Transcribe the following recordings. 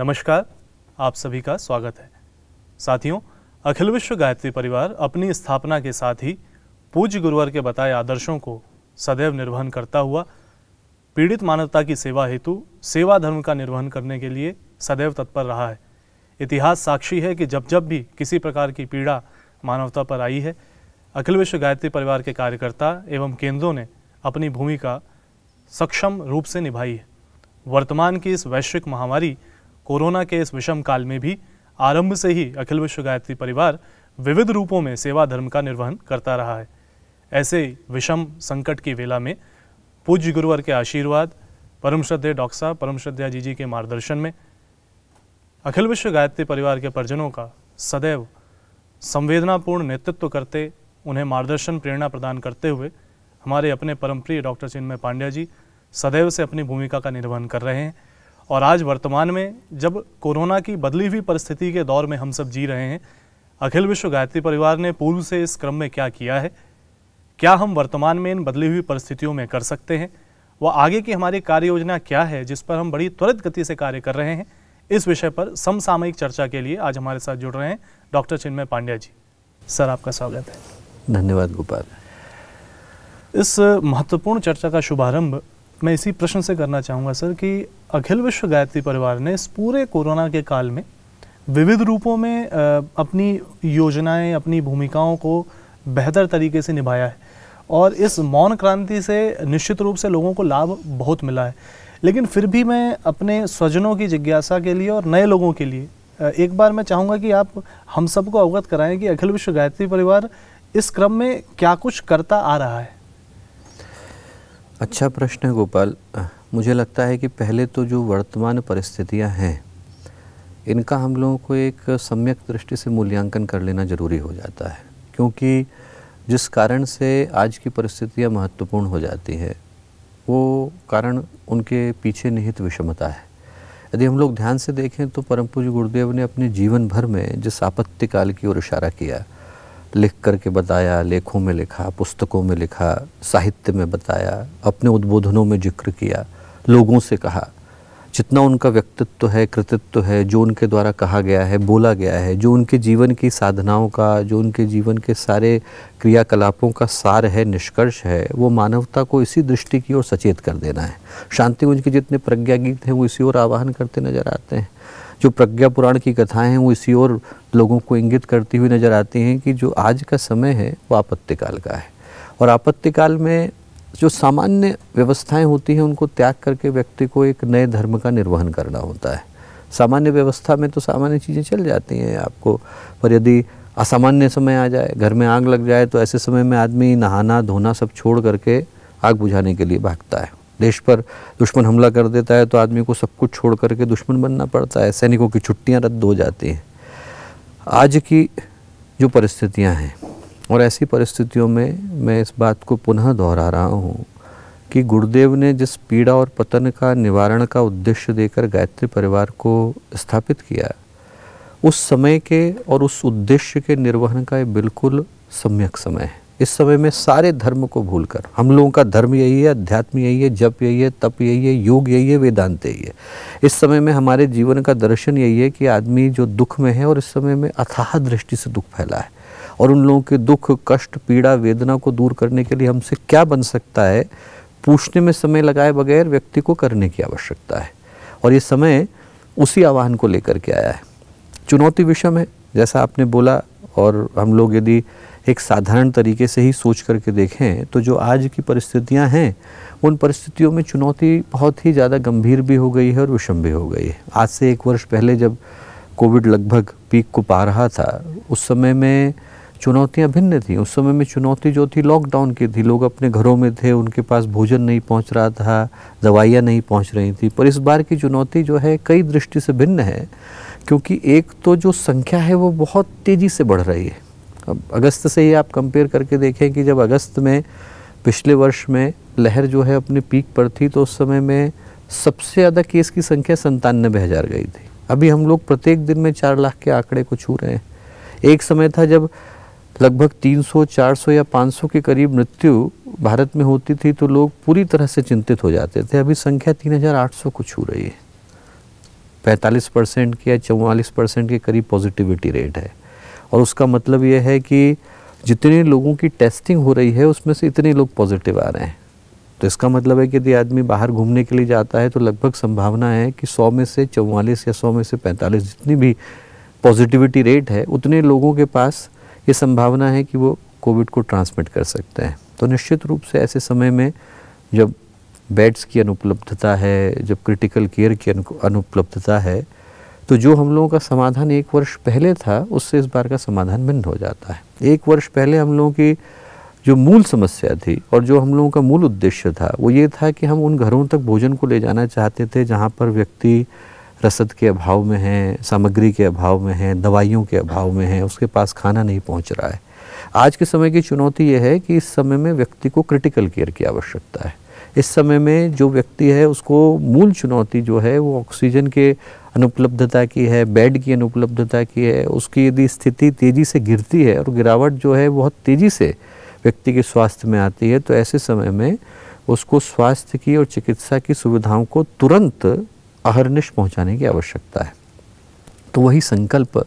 नमस्कार आप सभी का स्वागत है साथियों अखिल विश्व गायत्री परिवार अपनी स्थापना के साथ ही पूज्य गुरुवर के बताए आदर्शों को सदैव निर्वहन करता हुआ पीड़ित मानवता की सेवा हेतु सेवा धर्म का निर्वहन करने के लिए सदैव तत्पर रहा है इतिहास साक्षी है कि जब जब भी किसी प्रकार की पीड़ा मानवता पर आई है अखिल विश्व गायत्री परिवार के कार्यकर्ता एवं केंद्रों ने अपनी भूमिका सक्षम रूप से निभाई है वर्तमान की इस वैश्विक महामारी कोरोना के इस विषम काल में भी आरंभ से ही अखिल विश्व गायत्री परिवार विविध रूपों में सेवा धर्म का निर्वहन करता रहा है ऐसे विषम संकट की वेला में पूज्य गुरुवर के आशीर्वाद परम श्रद्धेय डॉक्टर साहब परम श्रद्धा जी जी के मार्गदर्शन में अखिल विश्व गायत्री परिवार के परिजनों का सदैव संवेदनापूर्ण नेतृत्व करते उन्हें मार्गदर्शन प्रेरणा प्रदान करते हुए हमारे अपने परम प्रिय डॉक्टर चिन्मय पांड्या जी सदैव से अपनी भूमिका का निर्वहन कर रहे हैं और आज वर्तमान में जब कोरोना की बदली हुई परिस्थिति के दौर में हम सब जी रहे हैं अखिल विश्व गायत्री परिवार ने पूर्व से इस क्रम में क्या किया है क्या हम वर्तमान में इन बदली हुई परिस्थितियों में कर सकते हैं व आगे की हमारी कार्य योजना क्या है जिस पर हम बड़ी त्वरित गति से कार्य कर रहे हैं इस विषय पर समसामयिक चर्चा के लिए आज हमारे साथ जुड़ रहे हैं डॉक्टर चिन्मय पांड्या जी सर आपका स्वागत है धन्यवाद गोपाल इस महत्वपूर्ण चर्चा का शुभारंभ मैं इसी प्रश्न से करना चाहूँगा सर कि अखिल विश्व गायत्री परिवार ने इस पूरे कोरोना के काल में विविध रूपों में अपनी योजनाएं अपनी भूमिकाओं को बेहतर तरीके से निभाया है और इस मौन क्रांति से निश्चित रूप से लोगों को लाभ बहुत मिला है लेकिन फिर भी मैं अपने स्वजनों की जिज्ञासा के लिए और नए लोगों के लिए एक बार मैं चाहूँगा कि आप हम सबको अवगत कराएं कि अखिल विश्व गायत्री परिवार इस क्रम में क्या कुछ करता आ रहा है अच्छा प्रश्न है गोपाल मुझे लगता है कि पहले तो जो वर्तमान परिस्थितियां हैं इनका हम लोगों को एक सम्यक दृष्टि से मूल्यांकन कर लेना ज़रूरी हो जाता है क्योंकि जिस कारण से आज की परिस्थितियां महत्वपूर्ण हो जाती है वो कारण उनके पीछे निहित विषमता है यदि हम लोग ध्यान से देखें तो परम पूज्य गुरुदेव ने अपने जीवन भर में जिस आपत्तिकाल की ओर इशारा किया लिख करके बताया लेखों में लिखा पुस्तकों में लिखा साहित्य में बताया अपने उद्बोधनों में जिक्र किया लोगों से कहा जितना उनका व्यक्तित्व है कृतित्व है जो उनके द्वारा कहा गया है बोला गया है जो उनके जीवन की साधनाओं का जो उनके जीवन के सारे क्रियाकलापों का सार है निष्कर्ष है वो मानवता को इसी दृष्टि की ओर सचेत कर देना है शांति उनके के जितने प्रज्ञा गीत हैं वो इसी ओर आवाहन करते नजर आते हैं जो प्रज्ञा पुराण की कथाएं हैं वो इसी ओर लोगों को इंगित करती हुई नज़र आती हैं कि जो आज का समय है वो आपत्तिकाल का है और आपत्तिकाल में जो सामान्य व्यवस्थाएं होती हैं उनको त्याग करके व्यक्ति को एक नए धर्म का निर्वहन करना होता है सामान्य व्यवस्था में तो सामान्य चीज़ें चल जाती हैं आपको पर यदि असामान्य समय आ जाए घर में आग लग जाए तो ऐसे समय में आदमी नहाना धोना सब छोड़ करके आग बुझाने के लिए भागता है देश पर दुश्मन हमला कर देता है तो आदमी को सब कुछ छोड़ करके दुश्मन बनना पड़ता है सैनिकों की छुट्टियां रद्द हो जाती हैं आज की जो परिस्थितियां हैं और ऐसी परिस्थितियों में मैं इस बात को पुनः दोहरा रहा हूँ कि गुरुदेव ने जिस पीड़ा और पतन का निवारण का उद्देश्य देकर गायत्री परिवार को स्थापित किया उस समय के और उस उद्देश्य के निर्वहन का ये बिल्कुल सम्यक समय है इस समय में सारे धर्म को भूलकर हम लोगों का धर्म यही है अध्यात्म यही है जप यही है तप यही है योग यही है वेदांत यही है इस समय में हमारे जीवन का दर्शन यही है कि आदमी जो दुख में है और इस समय में अथाह दृष्टि से दुख फैला है और उन लोगों के दुख कष्ट पीड़ा वेदना को दूर करने के लिए हमसे क्या बन सकता है पूछने में समय लगाए बगैर व्यक्ति को करने की आवश्यकता है और ये समय उसी आह्वान को लेकर के आया है चुनौती विषम है जैसा आपने बोला और हम लोग यदि एक साधारण तरीके से ही सोच करके देखें तो जो आज की परिस्थितियां हैं उन परिस्थितियों में चुनौती बहुत ही ज़्यादा गंभीर भी हो गई है और विषम भी हो गई है आज से एक वर्ष पहले जब कोविड लगभग पीक को पा रहा था उस समय में चुनौतियां भिन्न थी उस समय में चुनौती जो थी लॉकडाउन की थी लोग अपने घरों में थे उनके पास भोजन नहीं पहुंच रहा था दवाइयाँ नहीं पहुंच रही थी पर इस बार की चुनौती जो है कई दृष्टि से भिन्न है क्योंकि एक तो जो संख्या है वो बहुत तेज़ी से बढ़ रही है अब अगस्त से ही आप कंपेयर करके देखें कि जब अगस्त में पिछले वर्ष में लहर जो है अपने पीक पर थी तो उस समय में सबसे ज़्यादा केस की संख्या संतानबे हज़ार गई थी अभी हम लोग प्रत्येक दिन में चार लाख के आंकड़े को छू रहे हैं एक समय था जब लगभग 300, 400 या 500 के करीब मृत्यु भारत में होती थी तो लोग पूरी तरह से चिंतित हो जाते थे अभी संख्या 3,800 को छू रही है 45 परसेंट की या चौवालीस परसेंट के करीब पॉजिटिविटी रेट है और उसका मतलब ये है कि जितने लोगों की टेस्टिंग हो रही है उसमें से इतने लोग पॉजिटिव आ रहे हैं तो इसका मतलब है कि यदि आदमी बाहर घूमने के लिए जाता है तो लगभग संभावना है कि 100 में से चौवालीस या 100 में से 45 जितनी भी पॉजिटिविटी रेट है उतने लोगों के पास ये संभावना है कि वो कोविड को ट्रांसमिट कर सकते हैं तो निश्चित रूप से ऐसे समय में जब बेड्स की अनुपलब्धता है जब क्रिटिकल केयर की अनुपलब्धता है तो जो हम लोगों का समाधान एक वर्ष पहले था उससे इस बार का समाधान भिन्न हो जाता है एक वर्ष पहले हम लोगों की जो मूल समस्या थी और जो हम लोगों का मूल उद्देश्य था वो ये था कि हम उन घरों तक भोजन को ले जाना चाहते थे जहाँ पर व्यक्ति रसद के अभाव में है सामग्री के अभाव में है दवाइयों के अभाव में है उसके पास खाना नहीं पहुँच रहा है आज के समय की चुनौती यह है कि इस समय में व्यक्ति को क्रिटिकल केयर की आवश्यकता है इस समय में जो व्यक्ति है उसको मूल चुनौती जो है वो ऑक्सीजन के अनुपलब्धता की है बेड की अनुपलब्धता की है उसकी यदि स्थिति तेज़ी से गिरती है और गिरावट जो है बहुत तेज़ी से व्यक्ति के स्वास्थ्य में आती है तो ऐसे समय में उसको स्वास्थ्य की और चिकित्सा की सुविधाओं को तुरंत अहरनिश पहुंचाने की आवश्यकता है तो वही संकल्प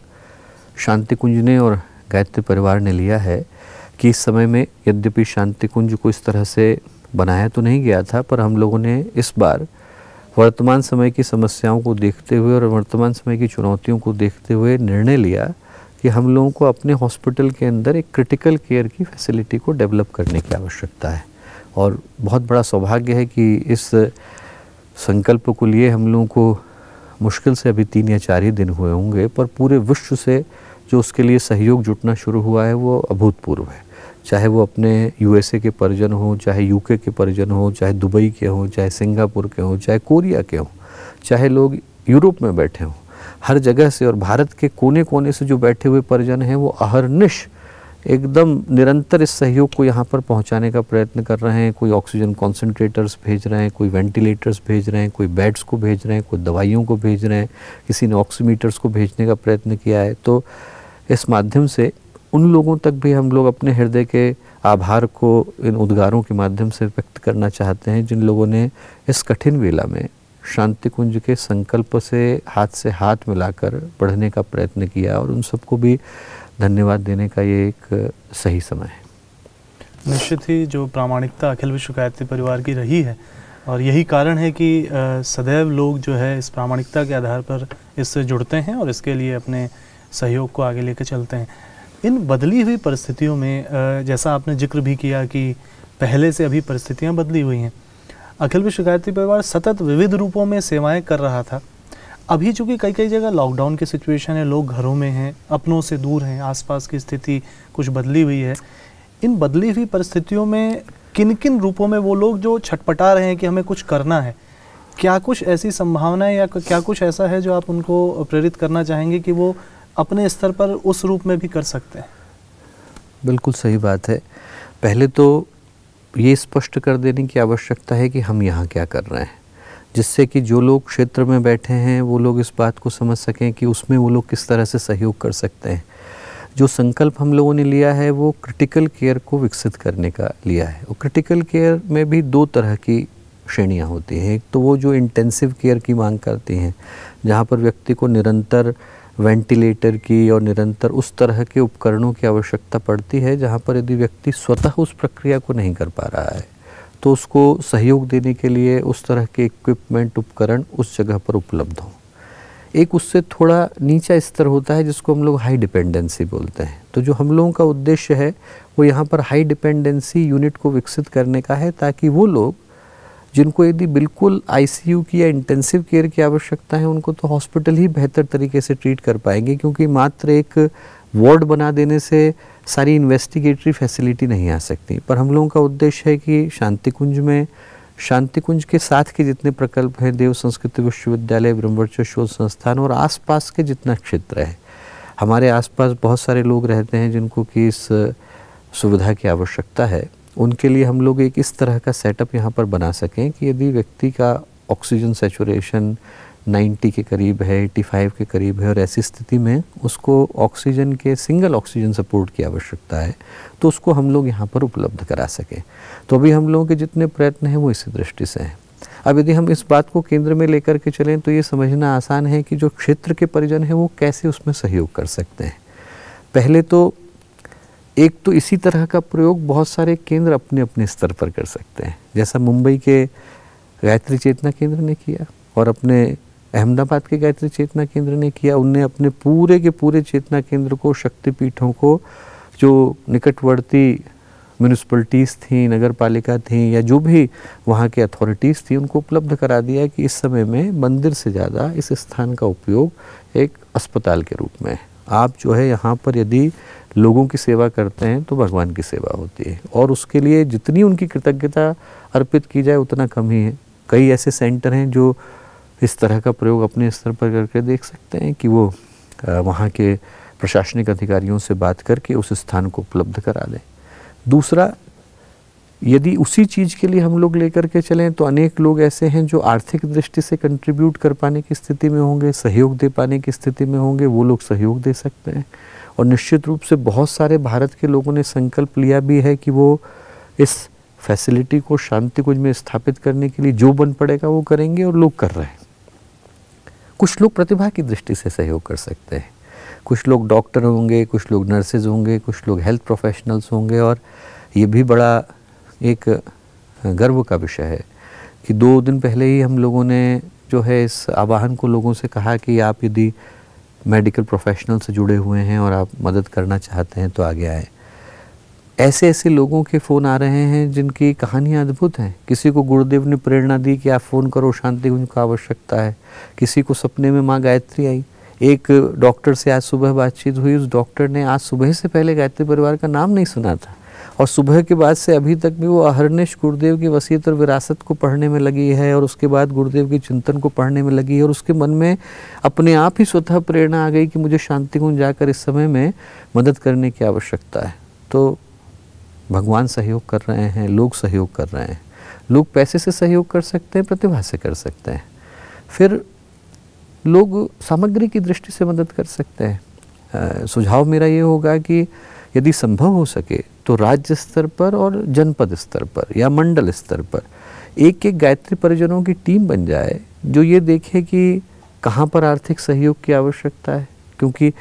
शांति कुंज ने और गायत्री परिवार ने लिया है कि इस समय में यद्यपि शांति कुंज को इस तरह से बनाया तो नहीं गया था पर हम लोगों ने इस बार वर्तमान समय की समस्याओं को देखते हुए और वर्तमान समय की चुनौतियों को देखते हुए निर्णय लिया कि हम लोगों को अपने हॉस्पिटल के अंदर एक क्रिटिकल केयर की फैसिलिटी को डेवलप करने की आवश्यकता है और बहुत बड़ा सौभाग्य है कि इस संकल्प को लिए हम लोगों को मुश्किल से अभी तीन या चार ही दिन हुए होंगे पर पूरे विश्व से जो उसके लिए सहयोग जुटना शुरू हुआ है वो अभूतपूर्व है चाहे वो अपने यूएसए के परिजन हों चाहे यूके के परिजन हों चाहे दुबई के हों चाहे सिंगापुर के हों चाहे कोरिया के हों चाहे लोग यूरोप में बैठे हों हर जगह से और भारत के कोने कोने से जो बैठे हुए परिजन हैं वो अहरनिश एकदम निरंतर इस सहयोग को यहाँ पर पहुँचाने का प्रयत्न कर रहे हैं कोई ऑक्सीजन कॉन्सेंट्रेटर्स भेज रहे हैं कोई वेंटिलेटर्स भेज रहे हैं कोई बेड्स को भेज रहे हैं कोई दवाइयों को भेज रहे हैं किसी ने ऑक्सीमीटर्स को भेजने का प्रयत्न किया है तो इस माध्यम से उन लोगों तक भी हम लोग अपने हृदय के आभार को इन उद्गारों के माध्यम से व्यक्त करना चाहते हैं जिन लोगों ने इस कठिन वेला में शांति कुंज के संकल्प से हाथ से हाथ मिलाकर बढ़ने का प्रयत्न किया और उन सबको भी धन्यवाद देने का ये एक सही समय है निश्चित ही जो प्रामाणिकता अखिल विश्व गायत्री परिवार की रही है और यही कारण है कि सदैव लोग जो है इस प्रामाणिकता के आधार पर इससे जुड़ते हैं और इसके लिए अपने सहयोग को आगे लेकर चलते हैं इन बदली हुई परिस्थितियों में जैसा आपने जिक्र भी किया कि पहले से अभी परिस्थितियाँ बदली हुई हैं अखिल विश्व शिकायती परिवार सतत विविध रूपों में सेवाएं कर रहा था अभी चूँकि कई कई जगह लॉकडाउन की सिचुएशन है लोग घरों में हैं अपनों से दूर हैं आसपास की स्थिति कुछ बदली हुई है इन बदली हुई परिस्थितियों में किन किन रूपों में वो लोग जो छटपटा रहे हैं कि हमें कुछ करना है क्या कुछ ऐसी संभावना है या क्या कुछ ऐसा है जो आप उनको प्रेरित करना चाहेंगे कि वो अपने स्तर पर उस रूप में भी कर सकते हैं बिल्कुल सही बात है पहले तो ये स्पष्ट कर देने की आवश्यकता है कि हम यहाँ क्या कर रहे हैं जिससे कि जो लोग क्षेत्र में बैठे हैं वो लोग इस बात को समझ सकें कि उसमें वो लोग किस तरह से सहयोग कर सकते हैं जो संकल्प हम लोगों ने लिया है वो क्रिटिकल केयर को विकसित करने का लिया है और क्रिटिकल केयर में भी दो तरह की श्रेणियाँ होती हैं एक तो वो जो इंटेंसिव केयर की मांग करती हैं जहाँ पर व्यक्ति को निरंतर वेंटिलेटर की और निरंतर उस तरह के उपकरणों की आवश्यकता पड़ती है जहाँ पर यदि व्यक्ति स्वतः उस प्रक्रिया को नहीं कर पा रहा है तो उसको सहयोग देने के लिए उस तरह के इक्विपमेंट उपकरण उस जगह पर उपलब्ध हों एक उससे थोड़ा नीचा स्तर होता है जिसको हम लोग हाई डिपेंडेंसी बोलते हैं तो जो हम लोगों का उद्देश्य है वो यहाँ पर हाई डिपेंडेंसी यूनिट को विकसित करने का है ताकि वो लोग जिनको यदि बिल्कुल आईसीयू की या इंटेंसिव केयर की आवश्यकता है उनको तो हॉस्पिटल ही बेहतर तरीके से ट्रीट कर पाएंगे क्योंकि मात्र एक वार्ड बना देने से सारी इन्वेस्टिगेटरी फैसिलिटी नहीं आ सकती पर हम लोगों का उद्देश्य है कि शांति कुंज में शांति कुंज के साथ के जितने प्रकल्प हैं देव संस्कृति विश्वविद्यालय ब्रह्मवर्च शोध संस्थान और आसपास के जितना क्षेत्र है हमारे आसपास बहुत सारे लोग रहते हैं जिनको कि इस सुविधा की आवश्यकता है उनके लिए हम लोग एक इस तरह का सेटअप यहाँ पर बना सकें कि यदि व्यक्ति का ऑक्सीजन सेचुरेशन 90 के करीब है 85 के करीब है और ऐसी स्थिति में उसको ऑक्सीजन के सिंगल ऑक्सीजन सपोर्ट की आवश्यकता है तो उसको हम लोग यहाँ पर उपलब्ध करा सकें तो अभी हम लोगों के जितने प्रयत्न हैं वो इसी दृष्टि से हैं अब यदि हम इस बात को केंद्र में लेकर के चलें तो ये समझना आसान है कि जो क्षेत्र के परिजन हैं वो कैसे उसमें सहयोग कर सकते हैं पहले तो एक तो इसी तरह का प्रयोग बहुत सारे केंद्र अपने अपने स्तर पर कर सकते हैं जैसा मुंबई के गायत्री चेतना केंद्र ने किया और अपने अहमदाबाद के गायत्री चेतना केंद्र ने किया उनने अपने पूरे के पूरे चेतना केंद्र को शक्तिपीठों को जो निकटवर्ती म्यूनिसपल्टीज थी नगर पालिका थी या जो भी वहाँ के अथॉरिटीज़ थी उनको उपलब्ध करा दिया कि इस समय में मंदिर से ज़्यादा इस स्थान का उपयोग एक अस्पताल के रूप में है आप जो है यहाँ पर यदि लोगों की सेवा करते हैं तो भगवान की सेवा होती है और उसके लिए जितनी उनकी कृतज्ञता अर्पित की जाए उतना कम ही है कई ऐसे सेंटर हैं जो इस तरह का प्रयोग अपने स्तर पर करके देख सकते हैं कि वो वहाँ के प्रशासनिक अधिकारियों से बात करके उस स्थान को उपलब्ध करा दें दूसरा यदि उसी चीज़ के लिए हम लोग लेकर के चलें तो अनेक लोग ऐसे हैं जो आर्थिक दृष्टि से कंट्रीब्यूट कर पाने की स्थिति में होंगे सहयोग दे पाने की स्थिति में होंगे वो लोग सहयोग दे सकते हैं और निश्चित रूप से बहुत सारे भारत के लोगों ने संकल्प लिया भी है कि वो इस फैसिलिटी को शांति कुंज में स्थापित करने के लिए जो बन पड़ेगा वो करेंगे और लोग कर रहे हैं कुछ लोग प्रतिभा की दृष्टि से सहयोग कर सकते हैं कुछ लोग डॉक्टर होंगे कुछ लोग नर्सेज होंगे कुछ लोग हेल्थ प्रोफेशनल्स होंगे और ये भी बड़ा एक गर्व का विषय है कि दो दिन पहले ही हम लोगों ने जो है इस आवाहन को लोगों से कहा कि आप यदि मेडिकल प्रोफेशनल से जुड़े हुए हैं और आप मदद करना चाहते हैं तो आगे आए ऐसे ऐसे लोगों के फ़ोन आ रहे हैं जिनकी कहानियाँ अद्भुत हैं किसी को गुरुदेव ने प्रेरणा दी कि आप फ़ोन करो शांति कुंज का आवश्यकता है किसी को सपने में माँ गायत्री आई एक डॉक्टर से आज सुबह बातचीत हुई उस डॉक्टर ने आज सुबह से पहले गायत्री परिवार का नाम नहीं सुना था और सुबह के बाद से अभी तक भी वो अहरनिश गुरुदेव की वसीयत और विरासत को पढ़ने में लगी है और उसके बाद गुरुदेव के चिंतन को पढ़ने में लगी है और उसके मन में अपने आप ही स्वतः प्रेरणा आ गई कि मुझे शांति जाकर इस समय में मदद करने की आवश्यकता है तो भगवान सहयोग कर रहे हैं लोग सहयोग कर रहे हैं लोग पैसे से सहयोग कर सकते हैं प्रतिभा से कर सकते हैं फिर लोग सामग्री की दृष्टि से मदद कर सकते हैं सुझाव मेरा ये होगा कि यदि संभव हो सके तो राज्य स्तर पर और जनपद स्तर पर या मंडल स्तर पर एक एक गायत्री परिजनों की टीम बन जाए जो ये देखे कि कहाँ पर आर्थिक सहयोग की आवश्यकता है क्योंकि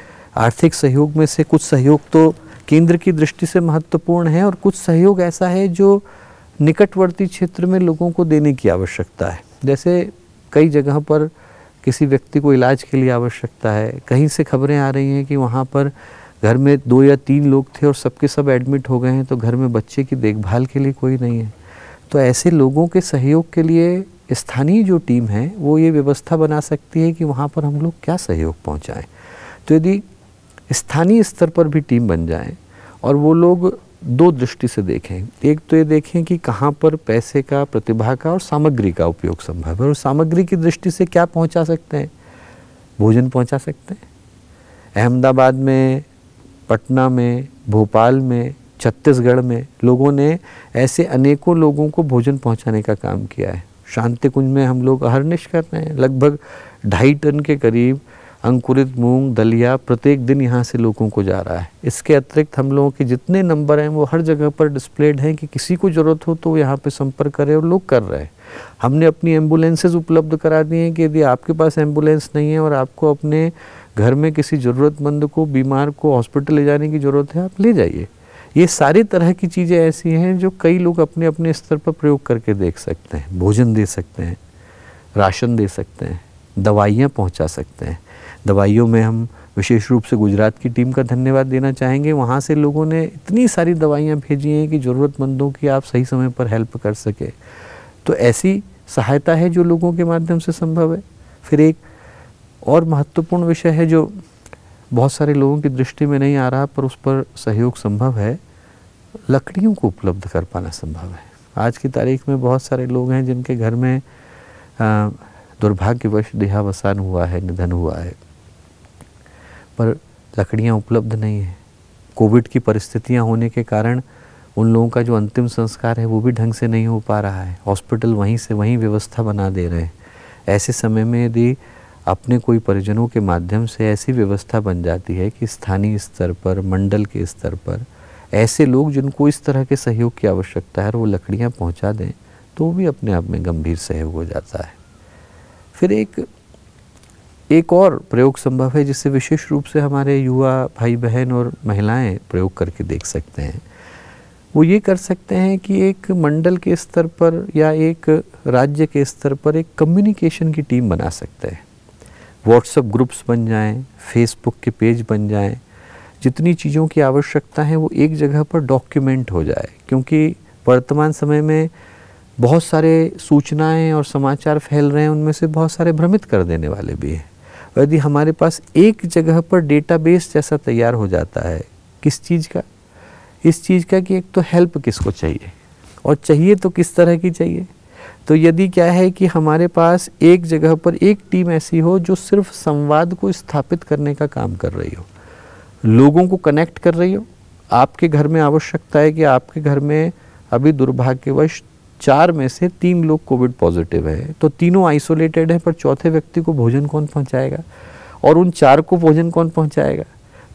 आर्थिक सहयोग में से कुछ सहयोग तो केंद्र की दृष्टि से महत्वपूर्ण है और कुछ सहयोग ऐसा है जो निकटवर्ती क्षेत्र में लोगों को देने की आवश्यकता है जैसे कई जगह पर किसी व्यक्ति को इलाज के लिए आवश्यकता है कहीं से खबरें आ रही हैं कि वहाँ पर घर में दो या तीन लोग थे और सबके सब एडमिट हो गए हैं तो घर में बच्चे की देखभाल के लिए कोई नहीं है तो ऐसे लोगों के सहयोग के लिए स्थानीय जो टीम है वो ये व्यवस्था बना सकती है कि वहाँ पर हम लोग क्या सहयोग पहुँचाएँ तो यदि स्थानीय स्तर पर भी टीम बन जाए और वो लोग दो दृष्टि से देखें एक तो ये देखें कि कहाँ पर पैसे का प्रतिभा का और सामग्री का उपयोग संभव है और सामग्री की दृष्टि से क्या पहुँचा सकते हैं भोजन पहुँचा सकते हैं अहमदाबाद में पटना में भोपाल में छत्तीसगढ़ में लोगों ने ऐसे अनेकों लोगों को भोजन पहुंचाने का काम किया है शांति कुंज में हम लोग अहरनिश कर रहे हैं लगभग ढाई टन के करीब अंकुरित मूंग दलिया प्रत्येक दिन यहाँ से लोगों को जा रहा है इसके अतिरिक्त हम लोगों के जितने नंबर हैं वो हर जगह पर डिस्प्लेड हैं कि किसी को ज़रूरत हो तो वो यहाँ पर संपर्क करें और लोग कर रहे हैं हमने अपनी एम्बुलेंसेज उपलब्ध करा दी हैं कि यदि आपके पास एम्बुलेंस नहीं है और आपको अपने घर में किसी ज़रूरतमंद को बीमार को हॉस्पिटल ले जाने की ज़रूरत है आप ले जाइए ये सारी तरह की चीज़ें ऐसी हैं जो कई लोग अपने अपने स्तर पर प्रयोग करके देख सकते हैं भोजन दे सकते हैं राशन दे सकते हैं दवाइयाँ पहुँचा सकते हैं दवाइयों में हम विशेष रूप से गुजरात की टीम का धन्यवाद देना चाहेंगे वहाँ से लोगों ने इतनी सारी दवाइयाँ भेजी हैं कि ज़रूरतमंदों की आप सही समय पर हेल्प कर सके तो ऐसी सहायता है जो लोगों के माध्यम से संभव है फिर एक और महत्वपूर्ण विषय है जो बहुत सारे लोगों की दृष्टि में नहीं आ रहा पर उस पर सहयोग संभव है लकड़ियों को उपलब्ध कर पाना संभव है आज की तारीख में बहुत सारे लोग हैं जिनके घर में दुर्भाग्यवश देहावसान हुआ है निधन हुआ है पर लकड़ियाँ उपलब्ध नहीं है कोविड की परिस्थितियाँ होने के कारण उन लोगों का जो अंतिम संस्कार है वो भी ढंग से नहीं हो पा रहा है हॉस्पिटल वहीं से वहीं व्यवस्था बना दे रहे हैं ऐसे समय में यदि अपने कोई परिजनों के माध्यम से ऐसी व्यवस्था बन जाती है कि स्थानीय स्तर पर मंडल के स्तर पर ऐसे लोग जिनको इस तरह के सहयोग की आवश्यकता है और वो लकड़ियाँ पहुँचा दें तो भी अपने आप में गंभीर सहयोग हो जाता है फिर एक एक और प्रयोग संभव है जिससे विशेष रूप से हमारे युवा भाई बहन और महिलाएं प्रयोग करके देख सकते हैं वो ये कर सकते हैं कि एक मंडल के स्तर पर या एक राज्य के स्तर पर एक कम्युनिकेशन की टीम बना सकते हैं व्हाट्सअप ग्रुप्स बन जाएं, फेसबुक के पेज बन जाएं, जितनी चीज़ों की आवश्यकता है वो एक जगह पर डॉक्यूमेंट हो जाए क्योंकि वर्तमान समय में बहुत सारे सूचनाएं और समाचार फैल रहे हैं उनमें से बहुत सारे भ्रमित कर देने वाले भी हैं यदि हमारे पास एक जगह पर डेटाबेस जैसा तैयार हो जाता है किस चीज़ का इस चीज़ का कि एक तो हेल्प किसको चाहिए और चाहिए तो किस तरह की चाहिए तो यदि क्या है कि हमारे पास एक जगह पर एक टीम ऐसी हो जो सिर्फ संवाद को स्थापित करने का काम कर रही हो लोगों को कनेक्ट कर रही हो आपके घर में आवश्यकता है कि आपके घर में अभी दुर्भाग्यवश चार में से तीन लोग कोविड पॉजिटिव है तो तीनों आइसोलेटेड हैं पर चौथे व्यक्ति को भोजन कौन पहुंचाएगा और उन चार को भोजन कौन पहुंचाएगा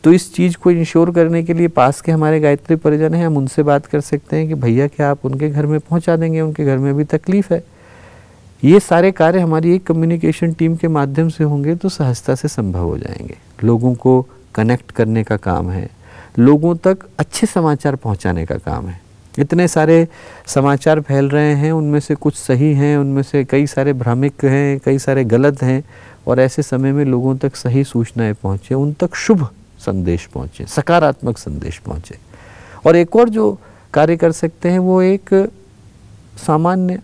तो इस चीज़ को इंश्योर करने के लिए पास के हमारे गायत्री परिजन हैं हम उनसे बात कर सकते हैं कि भैया क्या आप उनके घर में पहुंचा देंगे उनके घर में भी तकलीफ़ है ये सारे कार्य हमारी एक कम्युनिकेशन टीम के माध्यम से होंगे तो सहजता से संभव हो जाएंगे लोगों को कनेक्ट करने का काम है लोगों तक अच्छे समाचार पहुँचाने का काम है इतने सारे समाचार फैल रहे हैं उनमें से कुछ सही हैं उनमें से कई सारे भ्रामिक हैं कई सारे गलत हैं और ऐसे समय में लोगों तक सही सूचनाएं पहुंचे उन तक शुभ संदेश पहुँचे सकारात्मक संदेश पहुँचे और एक और जो कार्य कर सकते हैं वो एक सामान्य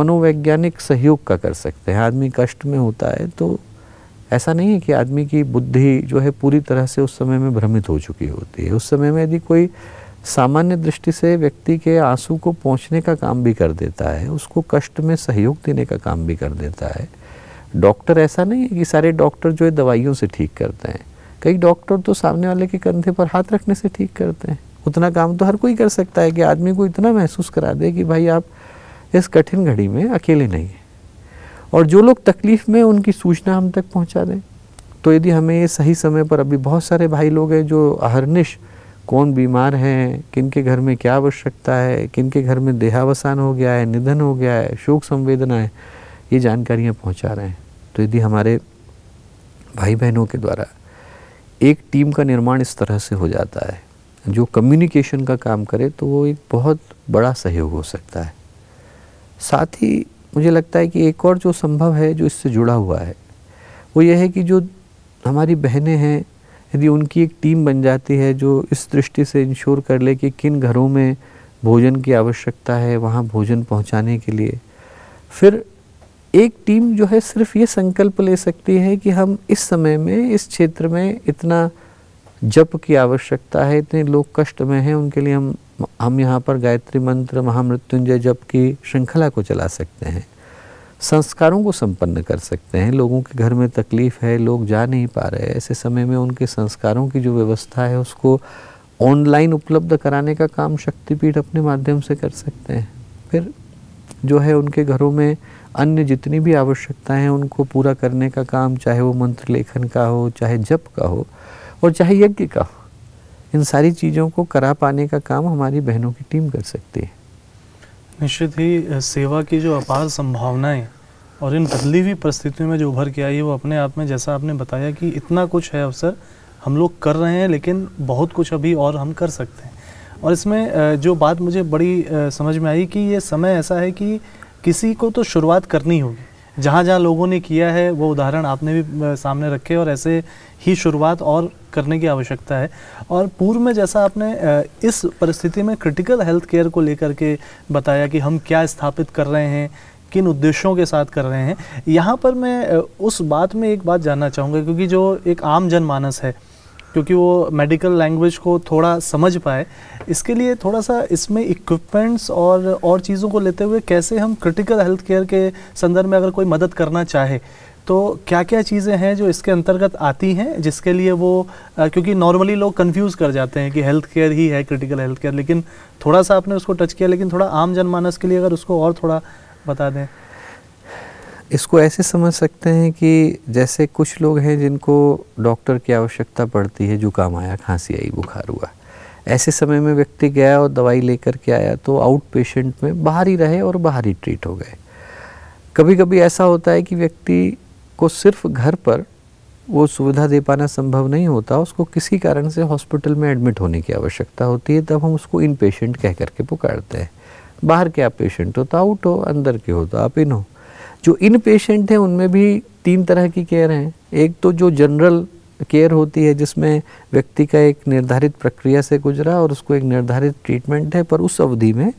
मनोवैज्ञानिक सहयोग का कर सकते हैं आदमी कष्ट में होता है तो ऐसा नहीं है कि आदमी की बुद्धि जो है पूरी तरह से उस समय में भ्रमित हो चुकी होती है उस समय में यदि कोई सामान्य दृष्टि से व्यक्ति के आंसू को पहुंचने का काम भी कर देता है उसको कष्ट में सहयोग देने का काम भी कर देता है डॉक्टर ऐसा नहीं है कि सारे डॉक्टर जो है दवाइयों से ठीक करते हैं कई डॉक्टर तो सामने वाले के कंधे पर हाथ रखने से ठीक करते हैं उतना काम तो हर कोई कर सकता है कि आदमी को इतना महसूस करा दे कि भाई आप इस कठिन घड़ी में अकेले नहीं हैं और जो लोग तकलीफ़ में उनकी सूचना हम तक पहुंचा दें तो यदि हमें ये सही समय पर अभी बहुत सारे भाई लोग हैं जो अहरनिश कौन बीमार हैं किन के घर में क्या आवश्यकता है किन के घर में देहावसान हो गया है निधन हो गया है शोक संवेदना है ये जानकारियाँ पहुँचा रहे हैं तो यदि हमारे भाई बहनों के द्वारा एक टीम का निर्माण इस तरह से हो जाता है जो कम्युनिकेशन का काम करे तो वो एक बहुत बड़ा सहयोग हो सकता है साथ ही मुझे लगता है कि एक और जो संभव है जो इससे जुड़ा हुआ है वो ये है कि जो हमारी बहनें हैं यदि उनकी एक टीम बन जाती है जो इस दृष्टि से इंश्योर कर ले कि किन घरों में भोजन की आवश्यकता है वहाँ भोजन पहुँचाने के लिए फिर एक टीम जो है सिर्फ ये संकल्प ले सकती है कि हम इस समय में इस क्षेत्र में इतना जप की आवश्यकता है इतने लोग कष्ट में हैं उनके लिए हम हम यहाँ पर गायत्री मंत्र महामृत्युंजय जप की श्रृंखला को चला सकते हैं संस्कारों को संपन्न कर सकते हैं लोगों के घर में तकलीफ़ है लोग जा नहीं पा रहे ऐसे समय में उनके संस्कारों की जो व्यवस्था है उसको ऑनलाइन उपलब्ध कराने का काम शक्तिपीठ अपने माध्यम से कर सकते हैं फिर जो है उनके घरों में अन्य जितनी भी आवश्यकताएं हैं उनको पूरा करने का काम चाहे वो मंत्र लेखन का हो चाहे जप का हो और चाहे यज्ञ का हो इन सारी चीज़ों को करा पाने का काम हमारी बहनों की टीम कर सकती है निश्चित ही सेवा की जो अपार संभावनाएं और इन बदली हुई परिस्थितियों में जो उभर के आई है वो अपने आप में जैसा आपने बताया कि इतना कुछ है अवसर हम लोग कर रहे हैं लेकिन बहुत कुछ अभी और हम कर सकते हैं और इसमें जो बात मुझे बड़ी समझ में आई कि ये समय ऐसा है कि किसी को तो शुरुआत करनी होगी जहाँ जहाँ लोगों ने किया है वो उदाहरण आपने भी सामने रखे और ऐसे ही शुरुआत और करने की आवश्यकता है और पूर्व में जैसा आपने इस परिस्थिति में क्रिटिकल हेल्थ केयर को लेकर के बताया कि हम क्या स्थापित कर रहे हैं किन उद्देश्यों के साथ कर रहे हैं यहाँ पर मैं उस बात में एक बात जानना चाहूँगा क्योंकि जो एक आम जनमानस है क्योंकि वो मेडिकल लैंग्वेज को थोड़ा समझ पाए इसके लिए थोड़ा सा इसमें इक्विपमेंट्स और और चीज़ों को लेते हुए कैसे हम क्रिटिकल हेल्थ केयर के संदर्भ में अगर कोई मदद करना चाहे तो क्या क्या चीज़ें हैं जो इसके अंतर्गत आती हैं जिसके लिए वो क्योंकि नॉर्मली लोग कंफ्यूज कर जाते हैं कि हेल्थ केयर ही है क्रिटिकल हेल्थ केयर लेकिन थोड़ा सा आपने उसको टच किया लेकिन थोड़ा आम जनमानस के लिए अगर उसको और थोड़ा बता दें इसको ऐसे समझ सकते हैं कि जैसे कुछ लोग हैं जिनको डॉक्टर की आवश्यकता पड़ती है जुकाम आया खांसी आई बुखार हुआ ऐसे समय में व्यक्ति गया और दवाई लेकर के आया तो आउट पेशेंट में बाहर ही रहे और बाहर ही ट्रीट हो गए कभी कभी ऐसा होता है कि व्यक्ति को सिर्फ घर पर वो सुविधा दे पाना संभव नहीं होता उसको किसी कारण से हॉस्पिटल में एडमिट होने की आवश्यकता होती है तब हम उसको इन पेशेंट कह करके पुकारते हैं बाहर के आप पेशेंट हो तो आउट हो अंदर के हो तो आप इन हो जो इन पेशेंट हैं उनमें भी तीन तरह की केयर हैं एक तो जो जनरल केयर होती है जिसमें व्यक्ति का एक निर्धारित प्रक्रिया से गुजरा और उसको एक निर्धारित ट्रीटमेंट है पर उस अवधि में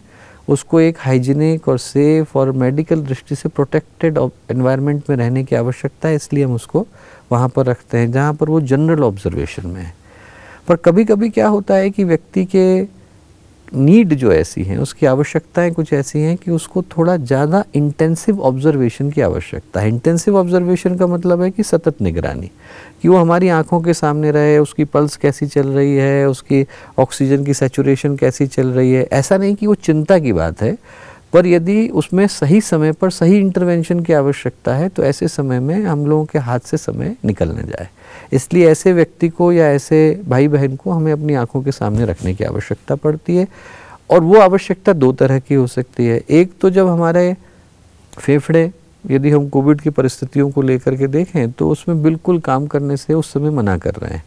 उसको एक हाइजीनिक और सेफ और मेडिकल दृष्टि से प्रोटेक्टेड एनवायरनमेंट में रहने की आवश्यकता है इसलिए हम उसको वहाँ पर रखते हैं जहाँ पर वो जनरल ऑब्जर्वेशन में है पर कभी कभी क्या होता है कि व्यक्ति के नीड जो ऐसी हैं उसकी आवश्यकताएं कुछ ऐसी हैं कि उसको थोड़ा ज़्यादा इंटेंसिव ऑब्जर्वेशन की आवश्यकता है इंटेंसिव ऑब्जर्वेशन का मतलब है कि सतत निगरानी कि वो हमारी आँखों के सामने रहे उसकी पल्स कैसी चल रही है उसकी ऑक्सीजन की सेचुरेशन कैसी चल रही है ऐसा नहीं कि वो चिंता की बात है पर यदि उसमें सही समय पर सही इंटरवेंशन की आवश्यकता है तो ऐसे समय में हम लोगों के हाथ से समय निकल न जाए इसलिए ऐसे व्यक्ति को या ऐसे भाई बहन को हमें अपनी आंखों के सामने रखने की आवश्यकता पड़ती है और वो आवश्यकता दो तरह की हो सकती है एक तो जब हमारे फेफड़े यदि हम कोविड की परिस्थितियों को लेकर के देखें तो उसमें बिल्कुल काम करने से उस समय मना कर रहे हैं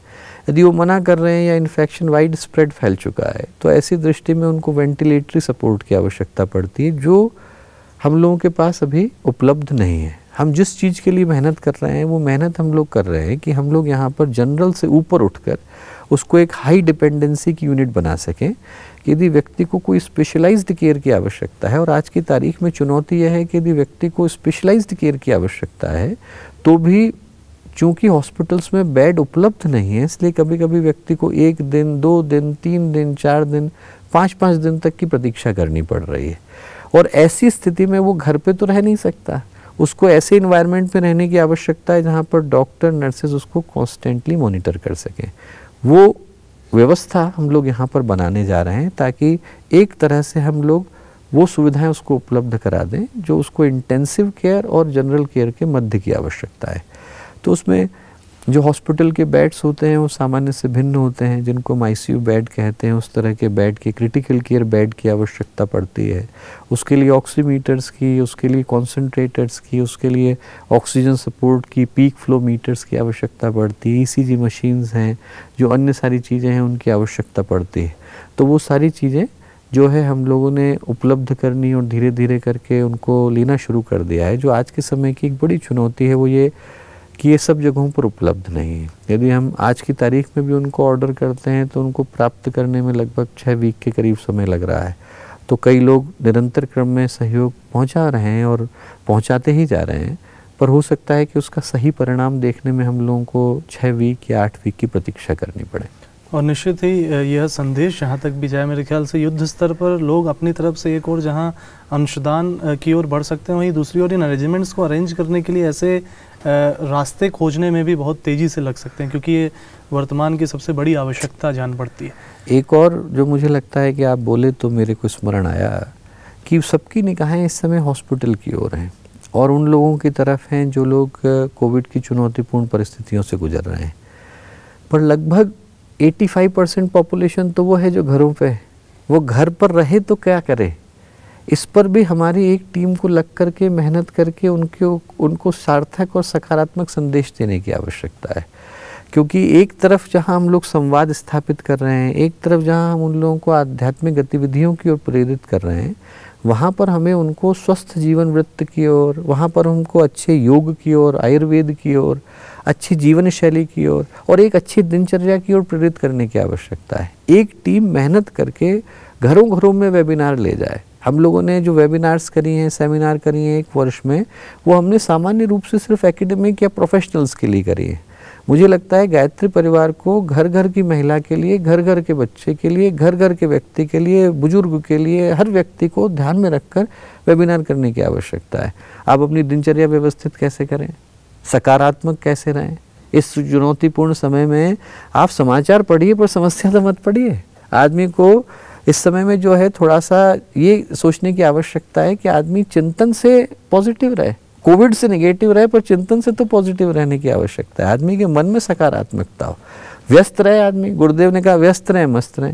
यदि वो मना कर रहे हैं या इन्फेक्शन वाइड स्प्रेड फैल चुका है तो ऐसी दृष्टि में उनको वेंटिलेटरी सपोर्ट की आवश्यकता पड़ती है जो हम लोगों के पास अभी उपलब्ध नहीं है हम जिस चीज़ के लिए मेहनत कर रहे हैं वो मेहनत हम लोग कर रहे हैं कि हम लोग यहाँ पर जनरल से ऊपर उठकर उसको एक हाई डिपेंडेंसी की यूनिट बना सकें कि यदि व्यक्ति को कोई स्पेशलाइज्ड केयर की आवश्यकता है और आज की तारीख में चुनौती यह है कि यदि व्यक्ति को स्पेशलाइज्ड केयर की आवश्यकता है तो भी चूँकि हॉस्पिटल्स में बेड उपलब्ध नहीं है इसलिए कभी कभी व्यक्ति को एक दिन दो दिन तीन दिन चार दिन पाँच पाँच दिन तक की प्रतीक्षा करनी पड़ रही है और ऐसी स्थिति में वो घर पे तो रह नहीं सकता उसको ऐसे इन्वायरमेंट में रहने की आवश्यकता है जहाँ पर डॉक्टर नर्सेज उसको कॉन्स्टेंटली मोनिटर कर सकें वो व्यवस्था हम लोग यहाँ पर बनाने जा रहे हैं ताकि एक तरह से हम लोग वो सुविधाएं उसको उपलब्ध करा दें जो उसको इंटेंसिव केयर और जनरल केयर के मध्य की आवश्यकता है तो उसमें जो हॉस्पिटल के बेड्स होते हैं वो सामान्य से भिन्न होते हैं जिनको हम आईसीयू बेड कहते हैं उस तरह के बेड की क्रिटिकल केयर बेड की आवश्यकता पड़ती है उसके लिए ऑक्सीमीटर्स की उसके लिए कॉन्सेंट्रेटर्स की उसके लिए ऑक्सीजन सपोर्ट की पीक फ्लो मीटर्स की आवश्यकता पड़ती है ई e मशीन्स हैं जो अन्य सारी चीज़ें हैं उनकी आवश्यकता पड़ती है तो वो सारी चीज़ें जो है हम लोगों ने उपलब्ध करनी और धीरे धीरे करके उनको लेना शुरू कर दिया है जो आज के समय की एक बड़ी चुनौती है वो ये कि ये सब जगहों पर उपलब्ध नहीं है यदि हम आज की तारीख में भी उनको ऑर्डर करते हैं तो उनको प्राप्त करने में लगभग छः वीक के करीब समय लग रहा है तो कई लोग निरंतर क्रम में सहयोग पहुंचा रहे हैं और पहुंचाते ही जा रहे हैं पर हो सकता है कि उसका सही परिणाम देखने में हम लोगों को छः वीक या आठ वीक की प्रतीक्षा करनी पड़े और निश्चित ही यह संदेश यहाँ तक भी जाए मेरे ख्याल से युद्ध स्तर पर लोग अपनी तरफ से एक और जहाँ अंशदान की ओर बढ़ सकते हैं वहीं दूसरी ओर इन अरेंजमेंट्स को अरेंज करने के लिए ऐसे रास्ते खोजने में भी बहुत तेज़ी से लग सकते हैं क्योंकि ये वर्तमान की सबसे बड़ी आवश्यकता जान पड़ती है एक और जो मुझे लगता है कि आप बोले तो मेरे को स्मरण आया कि सबकी निगाहें इस समय हॉस्पिटल की ओर हैं और उन लोगों की तरफ हैं जो लोग कोविड की चुनौतीपूर्ण परिस्थितियों से गुजर रहे हैं पर लगभग 85 परसेंट पॉपुलेशन तो वो है जो घरों पे वो घर पर रहे तो क्या करे इस पर भी हमारी एक टीम को लग करके मेहनत करके उनके उनको सार्थक और सकारात्मक संदेश देने की आवश्यकता है क्योंकि एक तरफ जहां हम लोग संवाद स्थापित कर रहे हैं एक तरफ जहां हम उन लोगों को आध्यात्मिक गतिविधियों की ओर प्रेरित कर रहे हैं वहाँ पर हमें उनको स्वस्थ जीवन वृत्त की ओर वहाँ पर हमको अच्छे योग की ओर आयुर्वेद की ओर अच्छी जीवन शैली की ओर और, और एक अच्छी दिनचर्या की ओर प्रेरित करने की आवश्यकता है एक टीम मेहनत करके घरों घरों में वेबिनार ले जाए हम लोगों ने जो वेबिनार्स करी हैं सेमिनार करी हैं एक वर्ष में वो हमने सामान्य रूप से सिर्फ एकेडमिक या प्रोफेशनल्स के लिए करी है मुझे लगता है गायत्री परिवार को घर घर की महिला के लिए घर घर के बच्चे के लिए घर घर के व्यक्ति के लिए बुजुर्ग के लिए हर व्यक्ति को ध्यान में रखकर वेबिनार करने की आवश्यकता है आप अपनी दिनचर्या व्यवस्थित कैसे करें सकारात्मक कैसे रहें इस चुनौतीपूर्ण समय में आप समाचार पढ़िए पर समस्या तो मत पढ़िए आदमी को इस समय में जो है थोड़ा सा ये सोचने की आवश्यकता है कि आदमी चिंतन से पॉजिटिव रहे कोविड से निगेटिव रहे पर चिंतन से तो पॉजिटिव रहने की आवश्यकता है आदमी के मन में सकारात्मकता हो व्यस्त रहे आदमी गुरुदेव ने कहा व्यस्त रहे मस्त रहे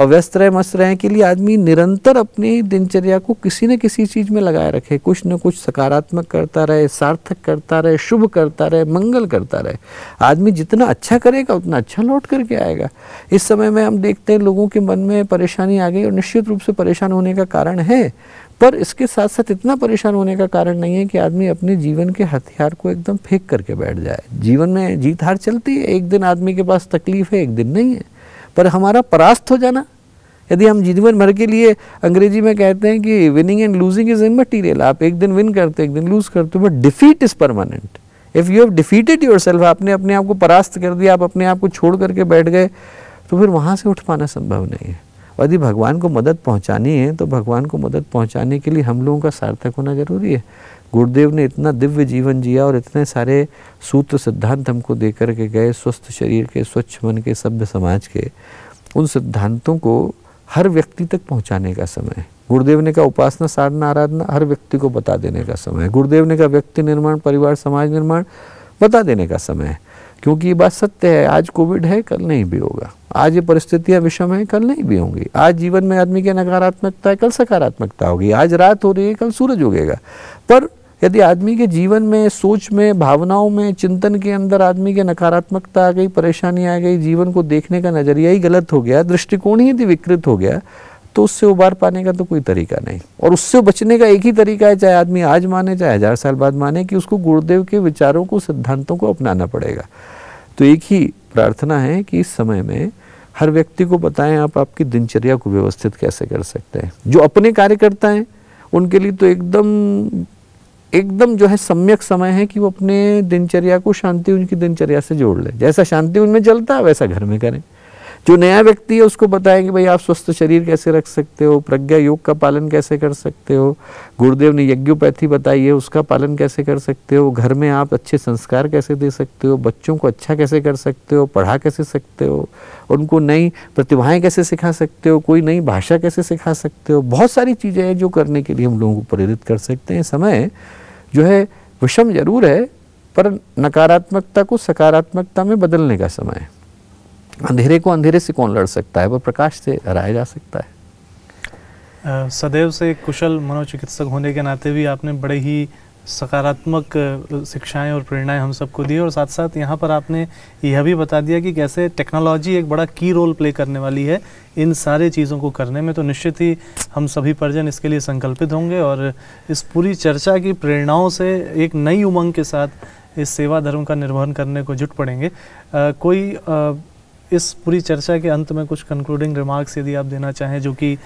और व्यस्त रहे मस्त रहे के लिए आदमी निरंतर अपनी दिनचर्या को किसी न किसी चीज़ में लगाए रखे कुछ न कुछ सकारात्मक करता रहे सार्थक करता रहे शुभ करता रहे मंगल करता रहे आदमी जितना अच्छा करेगा उतना अच्छा लौट करके आएगा इस समय में हम देखते हैं लोगों के मन में परेशानी आ गई और निश्चित रूप से परेशान होने का कारण है पर इसके साथ साथ इतना परेशान होने का कारण नहीं है कि आदमी अपने जीवन के हथियार को एकदम फेंक करके बैठ जाए जीवन में जीत हार चलती है एक दिन आदमी के पास तकलीफ है एक दिन नहीं है पर हमारा परास्त हो जाना यदि हम जीवन भर के लिए अंग्रेजी में कहते हैं कि winning and losing is material आप एक दिन विन करते हो एक दिन लूज करते हो but defeat is permanent if you have defeated yourself आपने अपने आप को परास्त कर दिया आप अपने आप को छोड़ करके बैठ गए तो फिर वहाँ से उठ पाना संभव नहीं है और यदि भगवान को मदद पहुँचानी है तो भगवान को मदद पहुँचाने के लिए हम लोगों का सार्थक होना ज़रूरी है गुरुदेव ने इतना दिव्य जीवन जिया और इतने सारे सूत्र सिद्धांत हमको दे के गए स्वस्थ शरीर के स्वच्छ मन के सभ्य समाज के उन सिद्धांतों को हर व्यक्ति तक पहुंचाने का समय है गुरुदेव ने का उपासना साधना आराधना हर व्यक्ति को बता देने का समय है गुरुदेव ने का व्यक्ति निर्माण परिवार समाज निर्माण बता देने का समय है क्योंकि ये बात सत्य है आज कोविड है कल नहीं भी होगा आज ये परिस्थितियां विषम है कल नहीं भी होंगी आज जीवन में आदमी की नकारात्मकता है कल सकारात्मकता होगी आज रात हो रही है कल सूरज उगेगा पर यदि आदमी के जीवन में सोच में भावनाओं में चिंतन के अंदर आदमी के नकारात्मकता आ गई परेशानी आ गई जीवन को देखने का नज़रिया ही गलत हो गया दृष्टिकोण ही यदि विकृत हो गया तो उससे उबार पाने का तो कोई तरीका नहीं और उससे बचने का एक ही तरीका है चाहे आदमी आज माने चाहे हज़ार साल बाद माने कि उसको गुरुदेव के विचारों को सिद्धांतों को अपनाना पड़ेगा तो एक ही प्रार्थना है कि इस समय में हर व्यक्ति को बताएं आप आपकी दिनचर्या को व्यवस्थित कैसे कर सकते हैं जो अपने कार्यकर्ता हैं उनके लिए तो एकदम एकदम जो है सम्यक समय है कि वो अपने दिनचर्या को शांति उनकी दिनचर्या से जोड़ ले जैसा शांति उनमें चलता है वैसा घर में करें जो नया व्यक्ति है उसको बताएं कि भाई आप स्वस्थ शरीर कैसे रख सकते हो प्रज्ञा योग का पालन कैसे कर सकते हो गुरुदेव ने यज्ञोपैथी बताई है उसका पालन कैसे कर सकते हो घर में आप अच्छे संस्कार कैसे दे सकते हो बच्चों को अच्छा कैसे कर सकते हो पढ़ा कैसे सकते हो उनको नई प्रतिभाएं कैसे सिखा सकते हो कोई नई भाषा कैसे सिखा सकते हो बहुत सारी चीज़ें हैं जो करने के लिए हम लोगों को प्रेरित कर सकते हैं समय जो है विषम जरूर है पर नकारात्मकता को सकारात्मकता में बदलने का समय है अंधेरे को अंधेरे से कौन लड़ सकता है वह प्रकाश से हराया जा सकता है सदैव से कुशल मनोचिकित्सक होने के नाते भी आपने बड़े ही सकारात्मक शिक्षाएं और प्रेरणाएं हम सबको दी और साथ साथ यहाँ पर आपने यह भी बता दिया कि कैसे टेक्नोलॉजी एक बड़ा की रोल प्ले करने वाली है इन सारे चीज़ों को करने में तो निश्चित ही हम सभी परिजन इसके लिए संकल्पित होंगे और इस पूरी चर्चा की प्रेरणाओं से एक नई उमंग के साथ इस सेवा धर्म का निर्वहन करने को जुट पड़ेंगे आ, कोई आ, इस पूरी चर्चा के अंत में कुछ कंक्लूडिंग रिमार्क्स यदि आप देना चाहें जो कि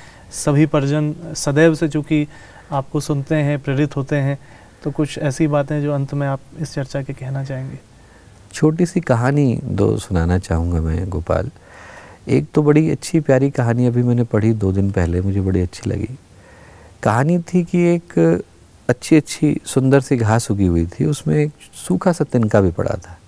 सभी परिजन सदैव से चूँकि आपको सुनते हैं प्रेरित होते हैं तो कुछ ऐसी बातें जो अंत में आप इस चर्चा के कहना चाहेंगे छोटी सी कहानी दो सुनाना चाहूँगा मैं गोपाल एक तो बड़ी अच्छी प्यारी कहानी अभी मैंने पढ़ी दो दिन पहले मुझे बड़ी अच्छी लगी कहानी थी कि एक अच्छी अच्छी सुंदर सी घास उगी हुई थी उसमें एक सूखा सा तिनका भी पड़ा था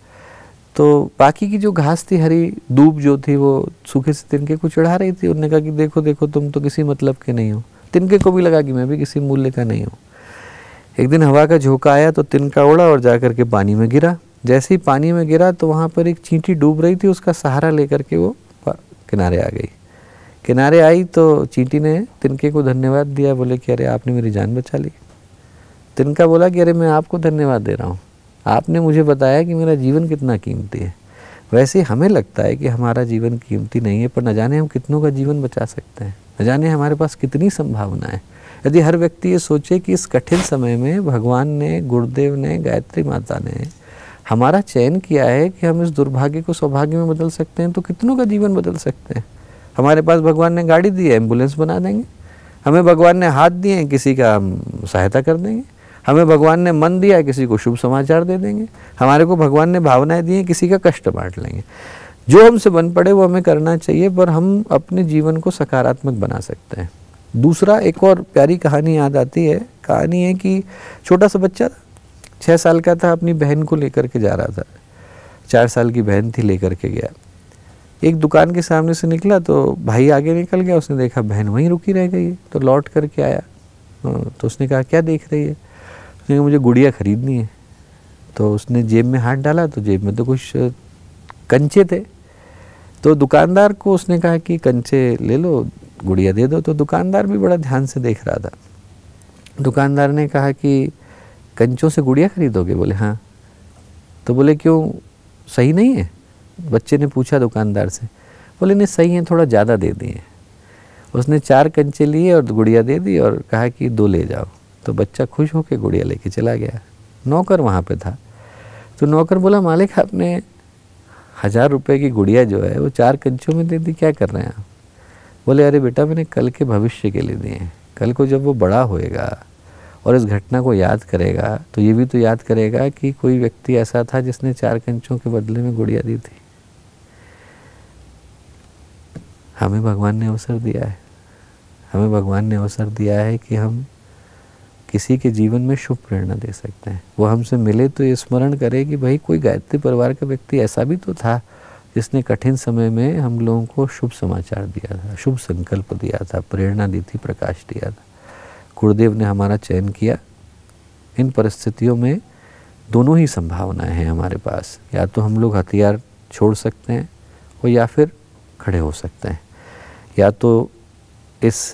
तो बाकी की जो घास थी हरी दूब जो थी वो सूखे से तिनके को चढ़ा रही थी उन्होंने कहा कि देखो देखो तुम तो किसी मतलब के नहीं हो तिनके को भी लगा कि मैं भी किसी मूल्य का नहीं हूँ एक दिन हवा का झोंका आया तो तिनका उड़ा और जा कर के पानी में गिरा जैसे ही पानी में गिरा तो वहाँ पर एक चींटी डूब रही थी उसका सहारा लेकर के वो किनारे आ गई किनारे आई तो चींटी ने तिनके को धन्यवाद दिया बोले कि अरे आपने मेरी जान बचा ली तिनका बोला कि अरे मैं आपको धन्यवाद दे रहा हूँ आपने मुझे बताया कि मेरा जीवन कितना कीमती है वैसे हमें लगता है कि हमारा जीवन कीमती नहीं है पर न जाने हम कितनों का जीवन बचा सकते हैं न जाने हमारे पास कितनी संभावना है यदि हर व्यक्ति ये सोचे कि इस कठिन समय में भगवान ने गुरुदेव ने गायत्री माता ने हमारा चयन किया है कि हम इस दुर्भाग्य को सौभाग्य में बदल सकते हैं तो कितनों का जीवन बदल सकते हैं हमारे पास भगवान ने गाड़ी दी है एम्बुलेंस बना देंगे हमें भगवान ने हाथ दिए हैं किसी का सहायता कर देंगे हमें भगवान ने मन दिया है किसी को शुभ समाचार दे देंगे हमारे को भगवान ने भावनाएं दी हैं किसी का कष्ट बांट लेंगे जो हमसे बन पड़े वो हमें करना चाहिए पर हम अपने जीवन को सकारात्मक बना सकते हैं दूसरा एक और प्यारी कहानी याद आती है कहानी है कि छोटा सा बच्चा छः साल का था अपनी बहन को लेकर के जा रहा था चार साल की बहन थी लेकर के गया एक दुकान के सामने से निकला तो भाई आगे निकल गया उसने देखा बहन वहीं रुकी रह गई है तो लौट करके आया हाँ, तो उसने कहा क्या देख रही है उसने कहा मुझे गुड़िया ख़रीदनी है तो उसने जेब में हाथ डाला तो जेब में तो कुछ कंचे थे तो दुकानदार को उसने कहा कि कंचे ले लो गुड़िया दे दो तो दुकानदार भी बड़ा ध्यान से देख रहा था दुकानदार ने कहा कि कंचों से गुड़िया खरीदोगे बोले हाँ तो बोले क्यों सही नहीं है बच्चे ने पूछा दुकानदार से बोले नहीं सही है थोड़ा ज़्यादा दे दिए उसने चार कंचे लिए और गुड़िया दे दी और कहा कि दो ले जाओ तो बच्चा खुश होकर गुड़िया लेके चला गया नौकर वहाँ पे था तो नौकर बोला मालिक आपने हज़ार रुपए की गुड़िया जो है वो चार कंचों में दे दी क्या कर रहे हैं आप बोले अरे बेटा मैंने कल के भविष्य के लिए दिए हैं कल को जब वो बड़ा होएगा और इस घटना को याद करेगा तो ये भी तो याद करेगा कि कोई व्यक्ति ऐसा था जिसने चार कंचों के बदले में गुड़िया दी थी हमें भगवान ने अवसर दिया है हमें भगवान ने अवसर दिया है कि हम किसी के जीवन में शुभ प्रेरणा दे सकते हैं वो हमसे मिले तो ये स्मरण करे कि भाई कोई गायत्री परिवार का व्यक्ति ऐसा भी तो था इसने कठिन समय में हम लोगों को शुभ समाचार दिया था शुभ संकल्प दिया था प्रेरणा दी थी प्रकाश दिया था गुरुदेव ने हमारा चयन किया इन परिस्थितियों में दोनों ही संभावनाएं हैं हमारे पास या तो हम लोग हथियार छोड़ सकते हैं और या फिर खड़े हो सकते हैं या तो इस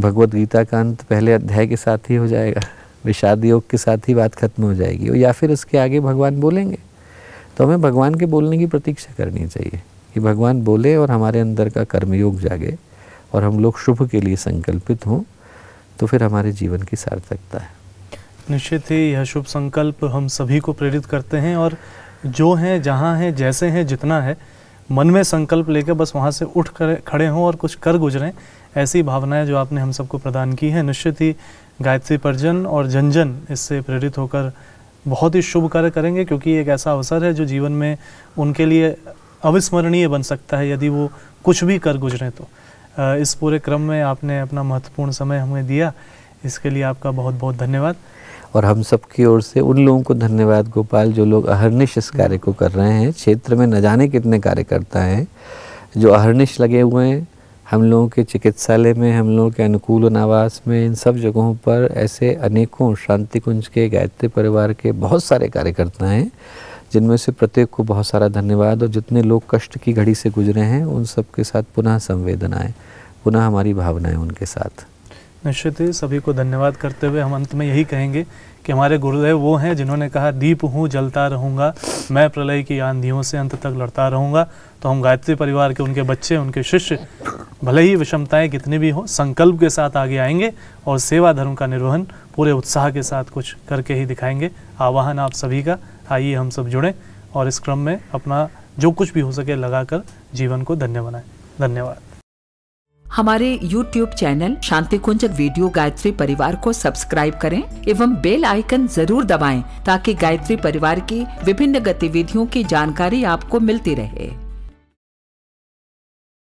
भगवत गीता का अंत पहले अध्याय के साथ ही हो जाएगा विषाद योग के साथ ही बात खत्म हो जाएगी और या फिर इसके आगे भगवान बोलेंगे तो हमें भगवान के बोलने की प्रतीक्षा करनी चाहिए कि भगवान बोले और हमारे अंदर का कर्मयोग जागे और हम लोग शुभ के लिए संकल्पित हों तो फिर हमारे जीवन की सार्थकता है निश्चित ही यह शुभ संकल्प हम सभी को प्रेरित करते हैं और जो हैं जहाँ हैं जैसे हैं जितना है मन में संकल्प लेकर बस वहाँ से उठ कर खड़े हों और कुछ कर गुजरें ऐसी भावनाएं जो आपने हम सबको प्रदान की हैं निश्चित ही गायत्री परजन और जन जन इससे प्रेरित होकर बहुत ही शुभ कार्य करेंगे क्योंकि एक ऐसा अवसर है जो जीवन में उनके लिए अविस्मरणीय बन सकता है यदि वो कुछ भी कर गुजरें तो इस पूरे क्रम में आपने अपना महत्वपूर्ण समय हमें दिया इसके लिए आपका बहुत बहुत धन्यवाद और हम सब की ओर से उन लोगों को धन्यवाद गोपाल जो लोग अहरनिश इस कार्य को कर रहे हैं क्षेत्र में न जाने कितने कार्यकर्ता हैं जो अहरनिश लगे हुए हैं हम लोगों के चिकित्सालय में हम लोगों के अनुकूल आवास में इन सब जगहों पर ऐसे अनेकों शांति कुंज के गायत्री परिवार के बहुत सारे कार्यकर्ता हैं जिनमें से प्रत्येक को बहुत सारा धन्यवाद और जितने लोग कष्ट की घड़ी से गुजरे हैं उन सब के साथ पुनः संवेदनाएँ पुनः हमारी भावनाएँ उनके साथ निश्चित ही सभी को धन्यवाद करते हुए हम अंत में यही कहेंगे कि हमारे गुरुदेव वो हैं जिन्होंने कहा दीप हूँ जलता रहूँगा मैं प्रलय की आंधियों से अंत तक लड़ता रहूँगा तो हम गायत्री परिवार के उनके बच्चे उनके शिष्य भले ही विषमताएं कितनी भी हो संकल्प के साथ आगे आएंगे और सेवा धर्म का निर्वहन पूरे उत्साह के साथ कुछ करके ही दिखाएंगे आवाहन आप सभी का आइए हम सब जुड़ें और इस क्रम में अपना जो कुछ भी हो सके लगाकर जीवन को धन्य बनाएं धन्यवाद हमारे YouTube channel Shanti Kunj video Gayatri Parivar को सब्सक्राइब करें एवं बेल आइकन जरूर दबाएं ताकि गायत्री परिवार की विभिन्न गतिविधियों की जानकारी आपको मिलती रहे